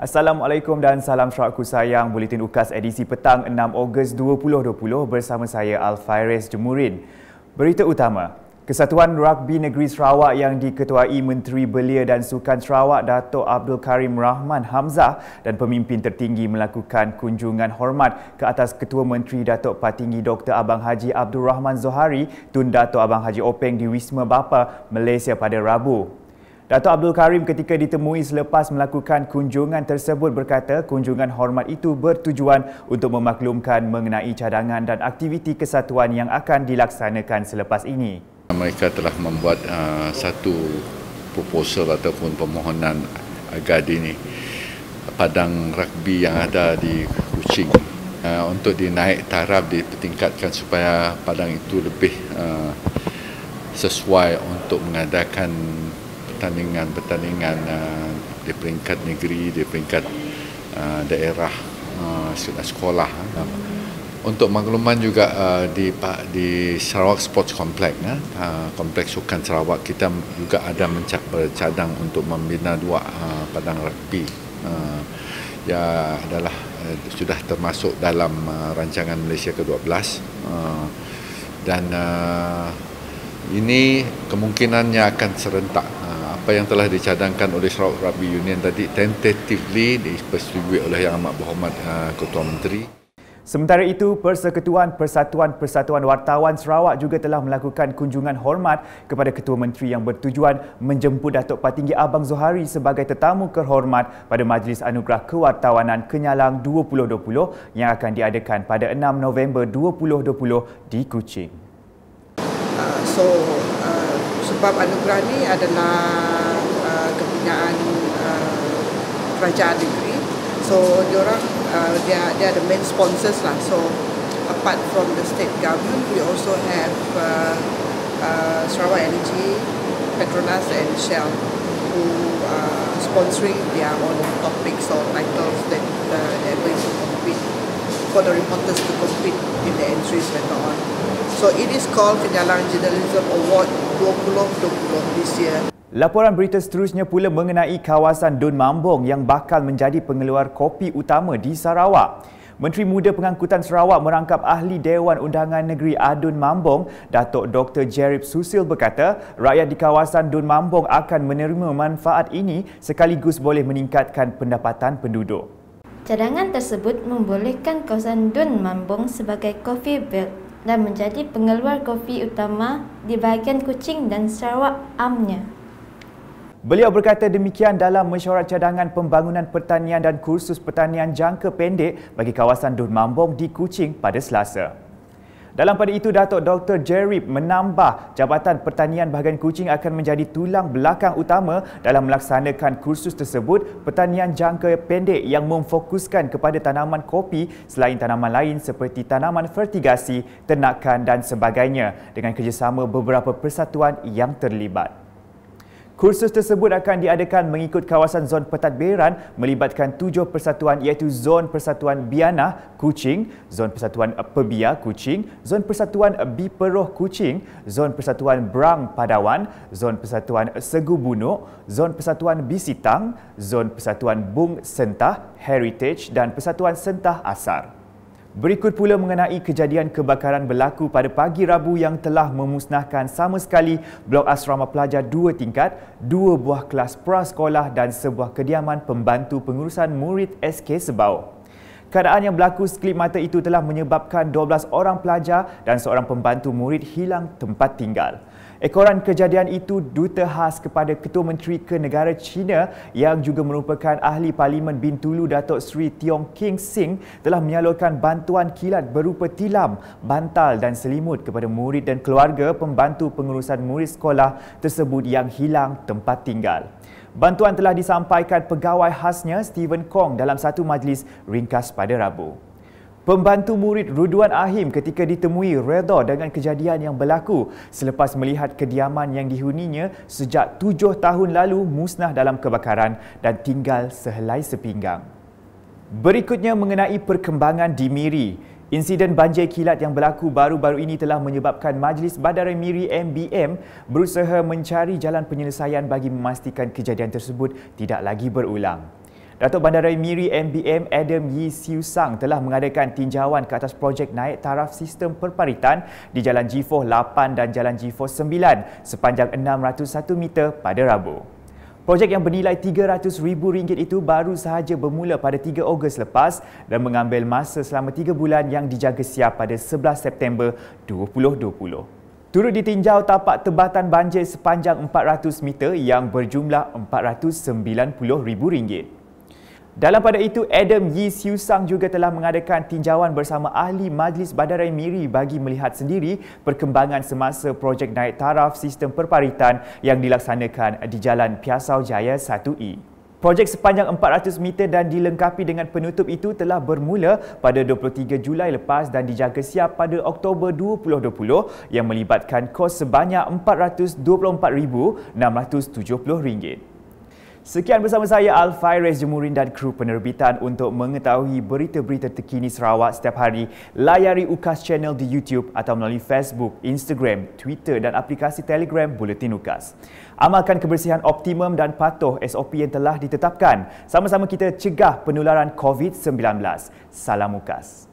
Assalamualaikum dan salam syarakku sayang Buletin UKAS edisi petang 6 Ogos 2020 bersama saya Al-Fairiz Jemurin. Berita utama, Kesatuan Rugby Negeri Sarawak yang diketuai Menteri Belia dan Sukan Sarawak Datuk Abdul Karim Rahman Hamzah dan pemimpin tertinggi melakukan kunjungan hormat ke atas Ketua Menteri Datuk Patinggi Dr. Abang Haji Abdul Rahman Zohari Tun Datuk Abang Haji Openg di Wisma Bapa, Malaysia pada Rabu. Dato Abdul Karim ketika ditemui selepas melakukan kunjungan tersebut berkata kunjungan hormat itu bertujuan untuk memaklumkan mengenai cadangan dan aktiviti kesatuan yang akan dilaksanakan selepas ini. Mereka telah membuat uh, satu proposal ataupun permohonan agar ini padang rugby yang ada di Kuching uh, untuk dinaik taraf ditingkatkan supaya padang itu lebih uh, sesuai untuk mengadakan pertandingan-pertandingan uh, di peringkat negeri, di peringkat uh, daerah uh, sekolah. Uh, untuk makluman juga uh, di, di Sarawak Sports Complex, uh, Kompleks Sukan Sarawak, kita juga ada mencak bercadang untuk membina dua uh, padang rugby. Uh, ya adalah uh, sudah termasuk dalam uh, rancangan Malaysia ke-12 uh, dan uh, ini kemungkinannya akan serentak apa yang telah dicadangkan oleh Sarawak Rugby Union tadi tentatively dipersetujui oleh Yang Amat Berhormat uh, Ketua Menteri. Sementara itu, Persekutuan Persatuan-Persatuan Wartawan Sarawak juga telah melakukan kunjungan hormat kepada Ketua Menteri yang bertujuan menjemput Datuk Patinggi Abang Zohari sebagai tetamu kehormat pada Majlis Anugerah Kewartawanan Kenyalang 2020 yang akan diadakan pada 6 November 2020 di Kuching. Uh, so, uh, sebab anugerah ni adalah uh, kebinaan uh, kerajaan negeri so diorang uh, dia dia ada main sponsors lah so apart from the state government we also have uh, uh, Sarawak Energy Petronas and Shell who uh, sponsoring their own topics or titles that uh, they're going to for the reporters to compete in the entries later on. So it is called Kenyalan Journalism Award 2020 this year. Laporan berita seterusnya pula mengenai kawasan Dun Mambong yang bakal menjadi pengeluar kopi utama di Sarawak. Menteri Muda Pengangkutan Sarawak merangkap ahli Dewan Undangan Negeri Adun Mambong, Datuk Dr. Jerib Susil berkata, rakyat di kawasan Dun Mambong akan menerima manfaat ini sekaligus boleh meningkatkan pendapatan penduduk. Cadangan tersebut membolehkan kawasan Dun Mambong sebagai coffee belt dan menjadi pengeluar kopi utama di bahagian Kuching dan Sarawak amnya. Beliau berkata demikian dalam mesyuarat cadangan pembangunan pertanian dan kursus pertanian jangka pendek bagi kawasan Dun Mambong di Kuching pada Selasa. Dalam pada itu, Datuk Dr. Jerry menambah Jabatan Pertanian Bahagian Kucing akan menjadi tulang belakang utama dalam melaksanakan kursus tersebut pertanian jangka pendek yang memfokuskan kepada tanaman kopi selain tanaman lain seperti tanaman fertigasi, ternakan dan sebagainya dengan kerjasama beberapa persatuan yang terlibat. Kursus tersebut akan diadakan mengikut kawasan zon pentadbiran melibatkan tujuh persatuan iaitu zon persatuan Biana Kuching, zon persatuan Pebia Kuching, zon persatuan Biperoh Kuching, zon persatuan Brang Padawan, zon persatuan Segu Bunuk, zon persatuan Bisitang, zon persatuan Bung Sentah Heritage dan persatuan Sentah Asar. Berikut pula mengenai kejadian kebakaran berlaku pada pagi Rabu yang telah memusnahkan sama sekali blok asrama pelajar dua tingkat, dua buah kelas prasekolah dan sebuah kediaman pembantu pengurusan murid SK Sebau. Keadaan yang berlaku sekelip mata itu telah menyebabkan 12 orang pelajar dan seorang pembantu murid hilang tempat tinggal. Ekoran kejadian itu duta khas kepada Ketua Menteri ke Negara China yang juga merupakan Ahli Parlimen Bintulu Datuk Seri Tiong King Sing telah menyalurkan bantuan kilat berupa tilam, bantal dan selimut kepada murid dan keluarga pembantu pengurusan murid sekolah tersebut yang hilang tempat tinggal. Bantuan telah disampaikan pegawai khasnya Stephen Kong dalam satu majlis ringkas pada Rabu. Pembantu murid Ruduan Ahim ketika ditemui reda dengan kejadian yang berlaku selepas melihat kediaman yang dihuninya sejak tujuh tahun lalu musnah dalam kebakaran dan tinggal sehelai sepinggang. Berikutnya mengenai perkembangan di Miri. Insiden banjir kilat yang berlaku baru-baru ini telah menyebabkan Majlis Bandaran Miri MBM berusaha mencari jalan penyelesaian bagi memastikan kejadian tersebut tidak lagi berulang. Datuk Bandaraya Miri MBM Adam Yi Siu Sang telah mengadakan tinjauan ke atas projek naik taraf sistem perparitan di Jalan Jifoh 8 dan Jalan Jifoh 9 sepanjang 601 meter pada Rabu. Projek yang bernilai RM300,000 itu baru sahaja bermula pada 3 Ogos lepas dan mengambil masa selama 3 bulan yang dijaga siap pada 11 September 2020. Turut ditinjau tapak tebatan banjir sepanjang 400 meter yang berjumlah 490 ribu ringgit. Dalam pada itu, Adam Yi Siu Sang juga telah mengadakan tinjauan bersama ahli Majlis Bandaraya Miri bagi melihat sendiri perkembangan semasa projek naik taraf sistem perparitan yang dilaksanakan di Jalan Piasau Jaya 1E. Projek sepanjang 400 meter dan dilengkapi dengan penutup itu telah bermula pada 23 Julai lepas dan dijaga siap pada Oktober 2020 yang melibatkan kos sebanyak RM424,670. Sekian bersama saya Al-Fairiz Jemurin dan kru penerbitan untuk mengetahui berita-berita terkini Sarawak setiap hari. Layari UKAS channel di YouTube atau melalui Facebook, Instagram, Twitter dan aplikasi Telegram Buletin UKAS. Amalkan kebersihan optimum dan patuh SOP yang telah ditetapkan. Sama-sama kita cegah penularan COVID-19. Salam UKAS.